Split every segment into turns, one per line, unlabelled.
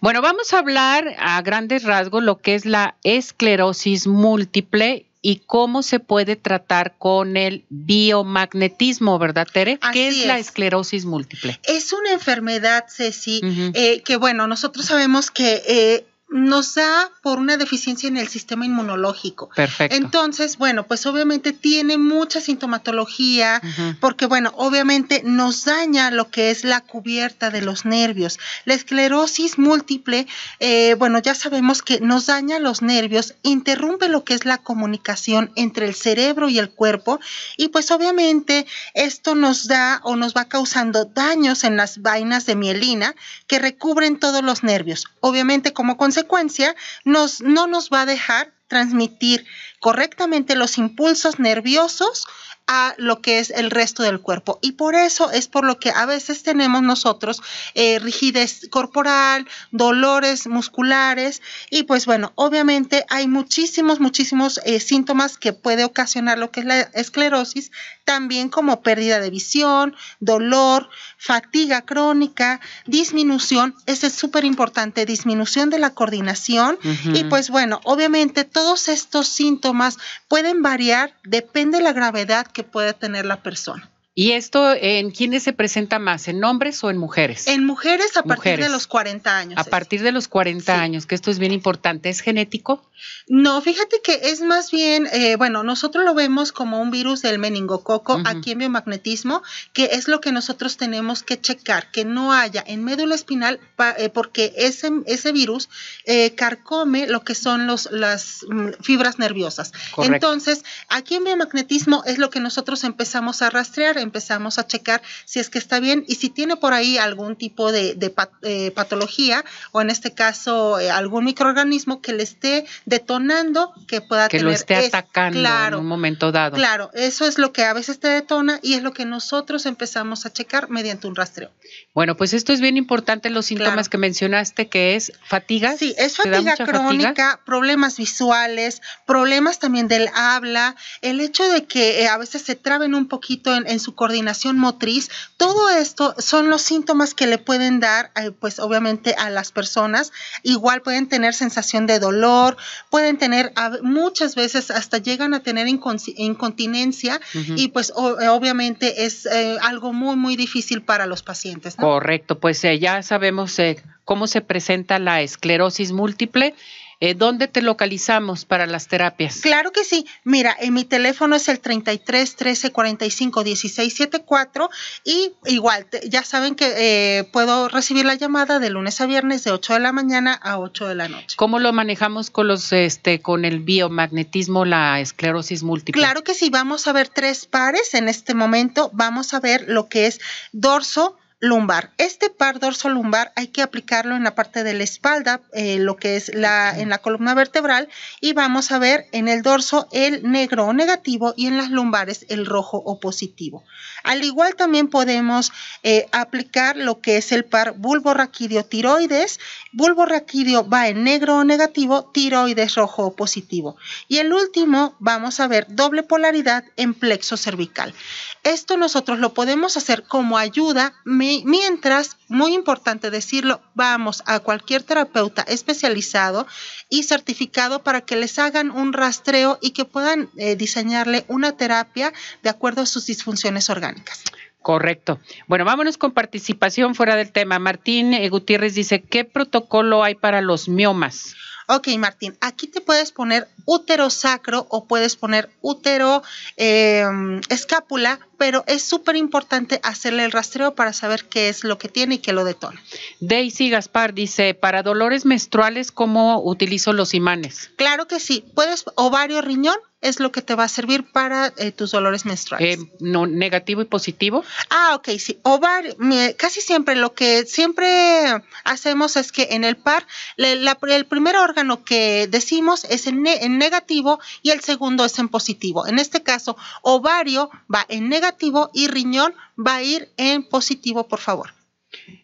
Bueno, vamos a hablar a grandes rasgos lo que es la esclerosis múltiple y cómo se puede tratar con el biomagnetismo, ¿verdad, Tere? ¿Qué es, la esclerosis múltiple?
Es una enfermedad, Ceci, eh, que bueno, nosotros sabemos que eh, nos da por una deficiencia en el sistema inmunológico. Perfecto. Entonces, bueno, pues obviamente tiene mucha sintomatología, porque bueno, obviamente nos daña lo que es la cubierta de los nervios. La esclerosis múltiple, eh, bueno, ya sabemos que nos daña los nervios, interrumpe lo que es la comunicación entre el cerebro y el cuerpo, y pues obviamente esto nos da o nos va causando daños en las vainas de mielina que recubren todos los nervios. Obviamente, como consecuencia, consecuencia nos, no nos va a dejar transmitir correctamente los impulsos nerviosos a lo que es el resto del cuerpo. Y por eso es por lo que a veces tenemos nosotros eh, rigidez corporal, dolores musculares y pues bueno, obviamente hay muchísimos, muchísimos eh, síntomas que puede ocasionar lo que es la esclerosis, también como pérdida de visión, dolor, fatiga crónica, disminución, ese es súper importante, disminución de la coordinación y pues bueno, obviamente todos estos síntomas más. pueden variar, depende de la gravedad que pueda tener la persona. ¿Y esto
en quiénes se presenta más? ¿En hombres o en mujeres? En mujeres a partir de los 40 años. A
partir de los 40 años, que esto es bien importante. ¿Es genético? No, fíjate que es más bien, eh, bueno, nosotros lo vemos como un virus del meningococo aquí en biomagnetismo, que es lo que nosotros tenemos que checar, que no haya en médula espinal, eh, porque ese, ese virus eh, carcome lo que son los, las mm, fibras nerviosas. Entonces, aquí en biomagnetismo es lo que nosotros empezamos a rastrear. En empezamos a checar si es que está bien y si tiene por ahí algún tipo de, eh, patología o en este caso eh, algún microorganismo que le esté detonando que pueda tener. lo esté atacando en un
momento dado. Claro,
eso es lo que a veces te detona y es lo que nosotros empezamos a checar mediante un rastreo.
Bueno, pues esto es bien importante, los síntomas que mencionaste, que
es fatiga. Sí, es fatiga crónica, problemas visuales, problemas también del habla, el hecho de que eh, a veces se traben un poquito en su coordinación motriz. Todo esto son los síntomas que le pueden dar, eh, pues obviamente a las personas. Igual pueden tener sensación de dolor, pueden tener muchas veces hasta llegan a tener incontinencia y pues eh, obviamente es eh, algo muy, muy difícil para los pacientes.
Correcto, pues ya sabemos cómo se presenta la esclerosis múltiple eh, ¿Dónde te localizamos para las terapias? Claro que
sí. Mira, en eh, mi teléfono es el 33 13 45 16 74 y igual, ya saben que eh, puedo recibir la llamada de lunes a viernes de 8 de la mañana a 8 de la noche.
¿Cómo lo manejamos con los este con el biomagnetismo,
la esclerosis múltiple? Claro que sí, vamos a ver tres pares en este momento. Vamos a ver lo que es dorso, lumbar. Este par dorso-lumbar hay que aplicarlo en la parte de la espalda, eh, lo que es la, en la columna vertebral, y vamos a ver en el dorso el negro o negativo y en las lumbares el rojo o positivo. Al igual también podemos eh, aplicar lo que es el par bulborraquidio-tiroides. Bulborraquidio va en negro o negativo, tiroides rojo o positivo. Y el último vamos a ver doble polaridad en plexo cervical. Esto nosotros lo podemos hacer como ayuda mediante mientras, muy importante decirlo, vamos a cualquier terapeuta especializado y certificado para que les hagan un rastreo y que puedan eh, diseñarle una terapia de acuerdo a sus disfunciones orgánicas.
Correcto. Bueno, vámonos con participación fuera del tema. Martín eh, Gutiérrez dice, ¿qué protocolo hay para los miomas?
Ok, Martín, aquí te puedes poner útero sacro o puedes poner útero em, escápula, pero es súper importante hacerle el rastreo para saber qué es lo que tiene y qué lo detona. Daisy Gaspar dice, para dolores
menstruales, ¿cómo utilizo los imanes?
Claro que sí, puedes ovario riñón es lo que te va a servir para eh, tus dolores menstruales. Eh, no, negativo y positivo. Ah, ok, sí. Ovario, casi siempre lo que siempre hacemos es que en el par, el primer órgano que decimos es en, negativo y el segundo es en positivo. En este caso, ovario va en negativo y riñón va a ir en positivo, por favor.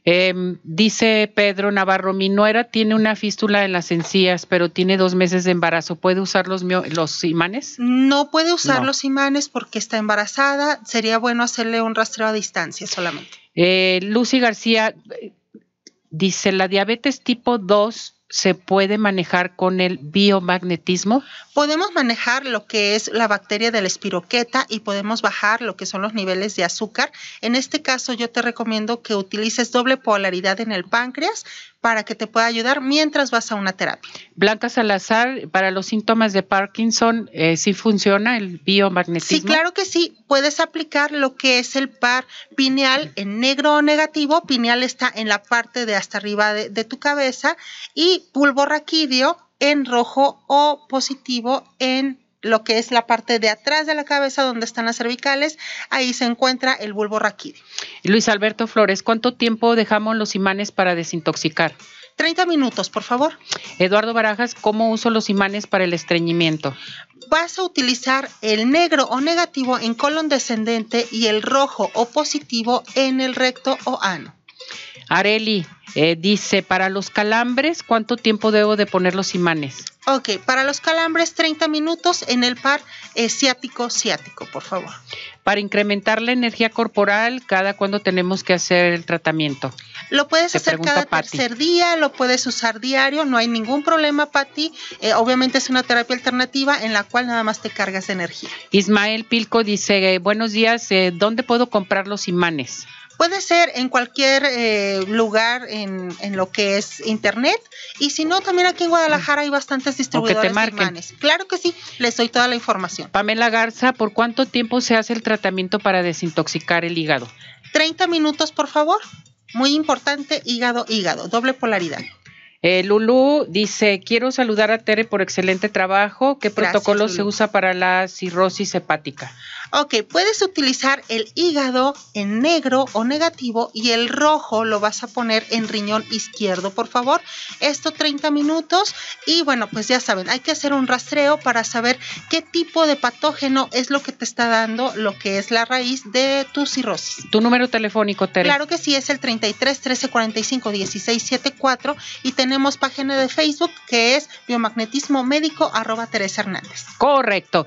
Em, dice Pedro Navarro, mi nuera
tiene una fístula en las encías, pero tiene dos meses de embarazo. ¿Puede usar los, los imanes?
No puede usar los imanes porque está embarazada. Sería bueno hacerle un rastreo a distancia solamente.
Eh, Lucy García eh, dice, la diabetes tipo
2 se puede manejar con el biomagnetismo? Podemos manejar lo que es la bacteria de la espiroqueta y podemos bajar lo que son los niveles de azúcar. En este caso, yo te recomiendo que utilices doble polaridad en el páncreas para que te pueda ayudar mientras vas a una terapia.
Blanca Salazar, para los síntomas de Parkinson, eh, ¿sí funciona el biomagnetismo? Sí, claro
que sí. Puedes aplicar lo que es el par pineal en negro o negativo. Pineal está en la parte de hasta arriba de, de tu cabeza y y raquídeo en rojo o positivo en lo que es la parte de atrás de la cabeza donde están las cervicales, ahí se encuentra el bulbo raquídeo.
Luis Alberto Flores, ¿cuánto tiempo dejamos los imanes para desintoxicar?
30 minutos, por favor. Eduardo Barajas, ¿cómo uso los imanes para el estreñimiento? Vas a utilizar el negro o negativo en colon descendente y el rojo o positivo en el recto o ano. Areli eh, dice, para los calambres,
¿cuánto tiempo debo de poner los imanes?
Ok, para los calambres 30 minutos en el
par ciático-ciático, eh, por favor. Para incrementar la energía corporal, ¿cada cuando tenemos que hacer el tratamiento?
Lo puedes hacer cada tercer día, lo puedes usar diario, no hay ningún problema, Patti. Eh, obviamente es una terapia alternativa en la cual nada más te cargas energía.
Ismael Pilco dice, eh, buenos días, eh, ¿dónde puedo comprar los imanes?
Puede ser en cualquier eh, lugar en, lo que es internet. Y si no, también aquí en Guadalajara hay bastantes que te Claro que sí, les doy toda la
información. Pamela Garza, ¿por cuánto tiempo se hace el tratamiento para desintoxicar el hígado? 30 minutos, por favor. Muy importante, hígado, hígado, doble polaridad. Eh, Lulu Lulú dice, quiero saludar a Tere por excelente trabajo. ¿Qué protocolo se usa
para la cirrosis hepática? Ok, puedes utilizar el hígado en negro o negativo y el rojo lo vas a poner en riñón izquierdo, por favor. Esto 30 minutos y bueno, pues ya saben, hay que hacer un rastreo para saber qué tipo de patógeno es lo que te está dando lo que es la raíz de tu cirrosis. Tu número telefónico, Tere. Claro que sí, es el 33 13 45 16 74 y tenemos tenemos página de Facebook que es biomagnetismo médico arroba Teresa Hernández. Correcto.